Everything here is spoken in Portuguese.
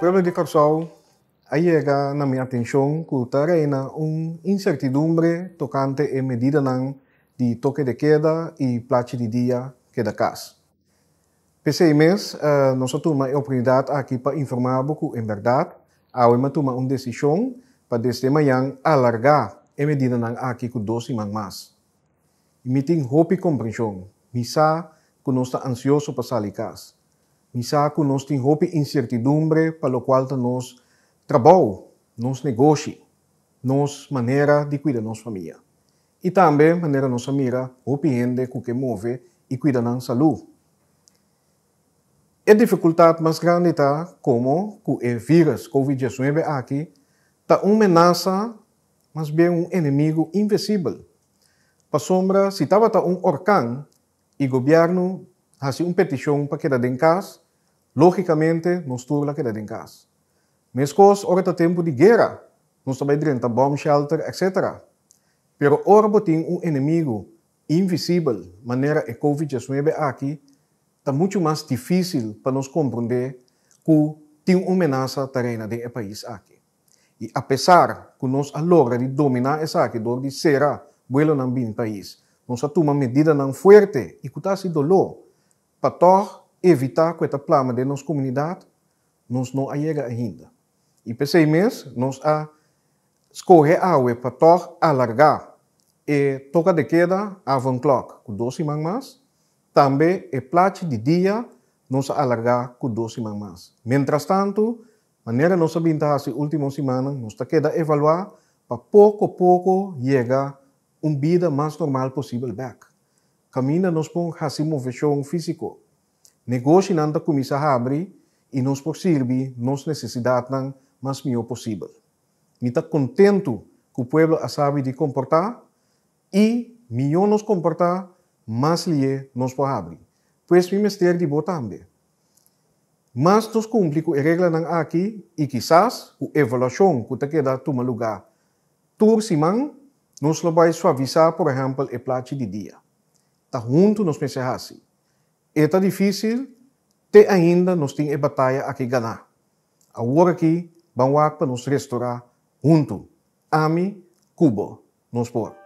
Problema de Corsol, llega na minha atenção que terrena uma incertidumbre tocante em medida não de toque de queda e plate de dia que da casa. Pensei mês, uh, eh, nossa turma é oportunidade aqui para informar que, em verdade, há uma turma uma decisão para desde amanhã alargar a medida não aqui com 12 mais. Meeting hope compreensão, misa que nós está ansioso para sair casa. Misaco nos interrompe incertidumbre, pelo qual nos trabalho, nos negócio, nos maneira de cuidar nossa família. E também maneira nossa mira, opiende com que move e cuida da saúde. A dificuldade mais grande está como que o vírus Covid-19 aqui está uma ameaça, mas bem um inimigo invisível. Para sombra, se estava um orcão, e o governo hace ah, um petição para quedar de casa, logicamente, nós temos que quedar de casa. Mas coisas, agora está tempo de guerra. Nós também temos bomb shelter, etc. Pero agora tem um inimigo invisível, maneira que Covid-19 aqui, está muito mais difícil para nós compreender que tem uma ameaça terrena de país aqui. E apesar que nós logra de dominar essa aqui, dor de será, bueno, não país, nós tomamos medida não forte e que está dolor para tor evitar que esta plama de nossa comunidade nós não chega ainda. E pensei mesmo, nós a escorrer água para tor alargar e toca de queda a avant clock com 12 man mais, também a plate de dia nós alargar com 12 man mais. Mientras tanto, maneira nós abintar essa última semana, nós está queda evaluar para pouco a pouco chegar um vida mais normal possível back. Camina nos pon hasi movimentação físico. Negócio nanda começa a abrir e nos por servir nos necessidade nang mais melhor possível. Nita contento que o povo a sabe de comportar e melhor nos comportar mais lhe nos por abrir. Pois me mestre de botambe. também. Mas nos cumprimos a regra nang aqui e quizás o evolução que te queda tu lugar. Tur simang nos lo vai suavizar, por exemplo, a plate de dia tá junto nos pensar assim. Ah, é tá difícil, te ainda nós tem a batalha aqui ganhar. Agora aqui, vamos para nos restaurar junto. Ami, Cuba, nos por.